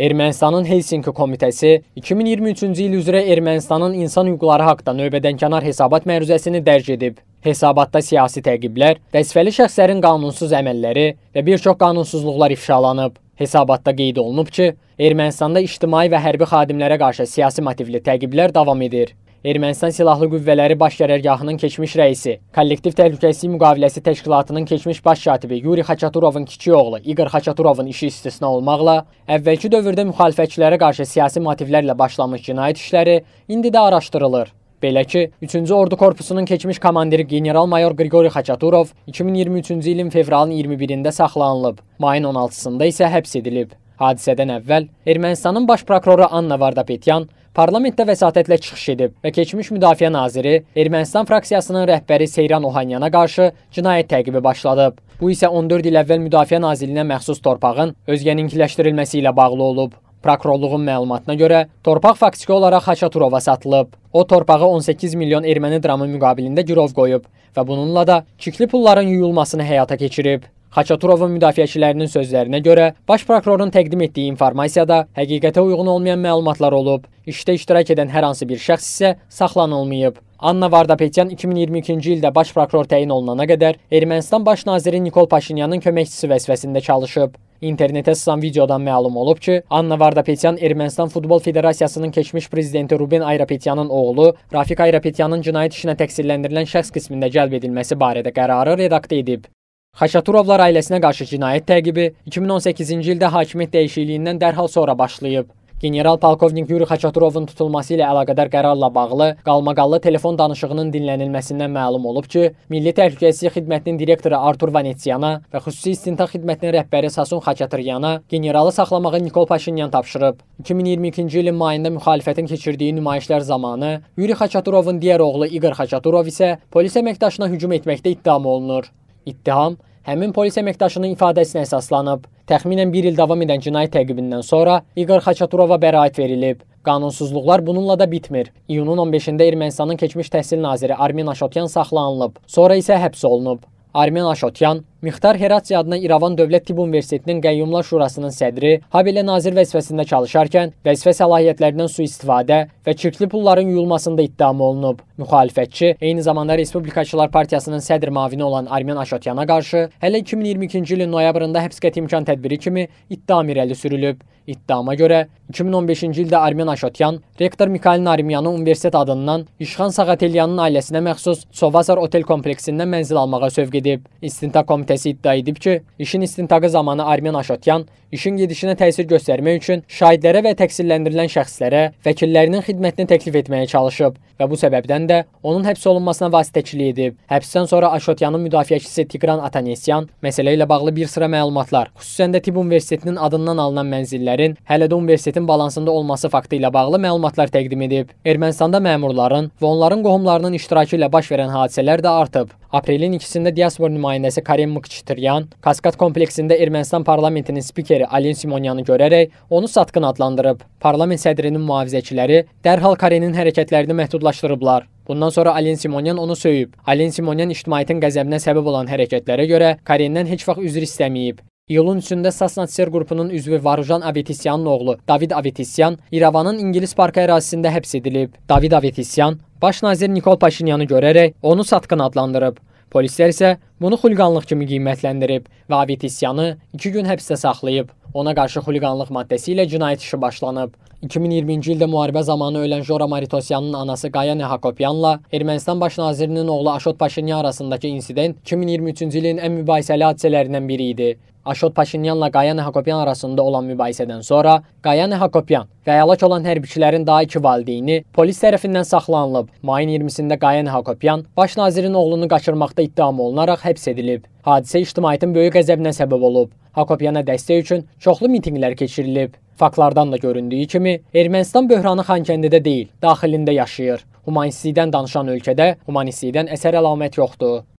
Ermənistanın Helsinki Komitəsi 2023-cü il üzrə Ermənistanın insan hüquqları haqda növbədənkənar hesabat məruzəsini dərc edib. Hesabatda siyasi təqiblər, vəzifəli şəxslərin qanunsuz əməlləri və bir çox qanunsuzluqlar ifşalanıb. Hesabatda qeyd olunub ki, Ermənistanda ictimai və hərbi xadimlərə qarşı siyasi motivli təqiblər davam edir. Ermənistan Silahlı Qüvvələri Baş Qərərgahının keçmiş rəisi, Kollektiv Təhlükəsizlik Müqaviləsi Təşkilatının keçmiş baş katibi Yuri Xaçaturovun kiçik oğlu İqor Xaçaturovun işi istisna olmaqla, əvvəlki dövrdə müxalifətçilərə qarşı siyasi motivlərlə başlamış cinayət işləri indi də araşdırılır. Belə ki, 3-cü Ordu Korpusunun keçmiş komandiri general-mayor Qriqori Xaçaturov 2023-cü ilin fevralın 21-də saxlanılıb, mayın 16-sında isə həbs edilib. Hadisədən əvvəl Ermənistanın baş prokuroru Anna Vardapetyan parlamentdə vəsatətlə çıxış edib və keçmiş müdafiə naziri Ermənistan fraksiyasının rəhbəri Seyran Ohanyana qarşı cinayət təqibi başladıb. Bu isə 14 il əvvəl müdafiə nazirinə məxsus torpağın özgəninkiləşdirilməsi ilə bağlı olub. Prokurorluğun məlumatına görə torpaq faktiki olaraq Haçaturova satılıb. O torpağı 18 milyon erməni dramı müqabilində girov qoyub və bununla da çikli pulların yuyulmasını həyata keçirib. Xaçaturovun müdafiəçilərinin sözlərinə görə, baş prokurorun təqdim etdiyi informasiyada həqiqətə uyğun olmayan məlumatlar olub. İşdə iştirak edən hər hansı bir şəxs isə saxlanılmayıb. Anna Vardapetyan 2022-ci ildə baş prokuror təyin olunana qədər Ermənistan baş naziri Nikol Paşinyanın köməkçisi vəzifəsində çalışıb. İnternetə sızan videodan məlum olub ki, Anna Vardapetyan Ermənistan Futbol Federasiyasının keçmiş prezidenti Ruben Ayrapetyanın oğlu Rafiq Ayrapetyanın cinayət işinə təqsirləndirilən şəxs qismində cəlb edilməsi barədə qərarı redaktə edib. Xaçaturovlar ailəsinə qarşı cinayət təqibi 2018-ci ildə hakimiyyət dəyişikliyindən dərhal sonra başlayıb. General polkovnik Yuri Xaçaturovun tutulması ilə əlaqədar qərarla bağlı qalmaqallı telefon danışığının dinlənilməsindən məlum olub ki, Milli Təhlükəsizlik Xidmətinin direktoru Artur Vanetyana və xüsusi istintaq xidmətinin rəhbəri Sasun Xaçaturyana generalı saxlamağı Nikol Paşinyan tapşırıb. 2022-ci ilin mayında müxalifətin keçirdiyi nümayişlər zamanı Yuri Xaçaturovun digər oğlu İqor Xaçaturov isə polis əməkdaşına hücum etməkdə ittiham olunur. İttiham həmin polis əməkdaşının ifadəsinə əsaslanıb. Təxminən 1 il davam edən cinayət təqibindən sonra İqor Xaçaturova bəraət verilib. Qanunsuzluqlar bununla da bitmir. İyunun 15-də Ermənistanın keçmiş təhsil naziri Armin Aşotyan saxlanılıb, sonra isə həbs olunub. Armin Aşotyan Mixtar Herasi adına İrəvan Dövlət Tibb Universitetinin Qəyyumlar Şurasının sədri, habelə nazir vəzifəsində çalışarkən vəzifə səlahiyyətlərindən sui-istifadə və çirkli pulların yuyulmasında ittiham olunub. Müxalifətçi eyni zamanda Respublikaçılar Partiyasının sədr mavini olan Armen Aşotyana qarşı hələ 2022-ci ilin noyabrında həbs qəti imkan tədbiri kimi ittiham irəli sürülüb. İttihama görə 2015-ci ildə Armen Aşotyan rektor Mikhail Narimyanı universitet adından İşxan Sağatelyanın ailəsinə məxsus Sovasar otel kompleksindən mənzil almağa sövq edib. İstintaq komitəsi komitəsi iddia edib ki, işin istintaqı zamanı Armen Aşotyan işin gedişinə təsir göstərmək üçün şahidlərə və təqsirləndirilən şəxslərə vəkillərinin xidmətini təklif etməyə çalışıb və bu səbəbdən də onun həbs olunmasına vasitəçilik edib. Həbsdən sonra Aşotyanın müdafiəçisi Tigran Atanasyan məsələ ilə bağlı bir sıra məlumatlar, xüsusən də Tibb Universitetinin adından alınan mənzillərin hələ də universitetin balansında olması faktı ilə bağlı məlumatlar təqdim edib. Ermənistanda məmurların və onların qohumlarının iştirakı ilə baş verən hadisələr də artıb. Aprelin ikisində diaspor nümayəndəsi Karim Mkçitiryan, Kaskat kompleksində Ermənistan parlamentinin spikeri Alin Simonyanı görərək onu satqın adlandırıb. Parlament sədrinin mühafizəçiləri dərhal Karenin hərəkətlərini məhdudlaşdırıblar. Bundan sonra Alin Simonyan onu söyüb. Alin Simonyan ictimaiyyətin qəzəbinə səbəb olan hərəkətlərə görə Karendən heç vaxt üzr istəməyib. İyulun 3-də Sasnatser qrupunun üzvü Varujan Avetisyanın oğlu David Avetisyan İrəvanın İngilis parkı ərazisində həbs edilib. David Avetisyan Baş nazir Nikol Paşinyanı görərək onu satqın adlandırıb. Polislər isə bunu xuliqanlıq kimi qiymətləndirib və Avit isyanı 2 gün həbsdə saxlayıb. Ona qarşı xuliqanlıq maddəsi ilə cinayət işi başlanıb. 2020-ci ildə müharibə zamanı ölən Jora Maritosyanın anası Qaya Nehakopyanla Ermənistan baş nazirinin oğlu Aşot Paşinyan arasındakı insident 2023-cü ilin ən mübahisəli hadisələrindən biri idi. Aşot Paşinyanla Qayan Hakopyan arasında olan mübahisədən sonra Qayan Hakopyan və həlak olan hərbiçilərin daha iki valideyni polis tərəfindən saxlanılıb. Mayın 20-sində Qayan Hakopyan baş nazirin oğlunu qaçırmaqda ittiham olunaraq həbs edilib. Hadisə ictimaiyyətin böyük qəzəbinə səbəb olub. Hakopiana dəstək üçün çoxlu mitinqlər keçirilib. Faktlardan da göründüyü kimi, Ermənistan böhranı Xankəndidə deyil, daxilində yaşayır. Humanistlikdən danışan ölkədə humanistlikdən əsər əlamət yoxdur.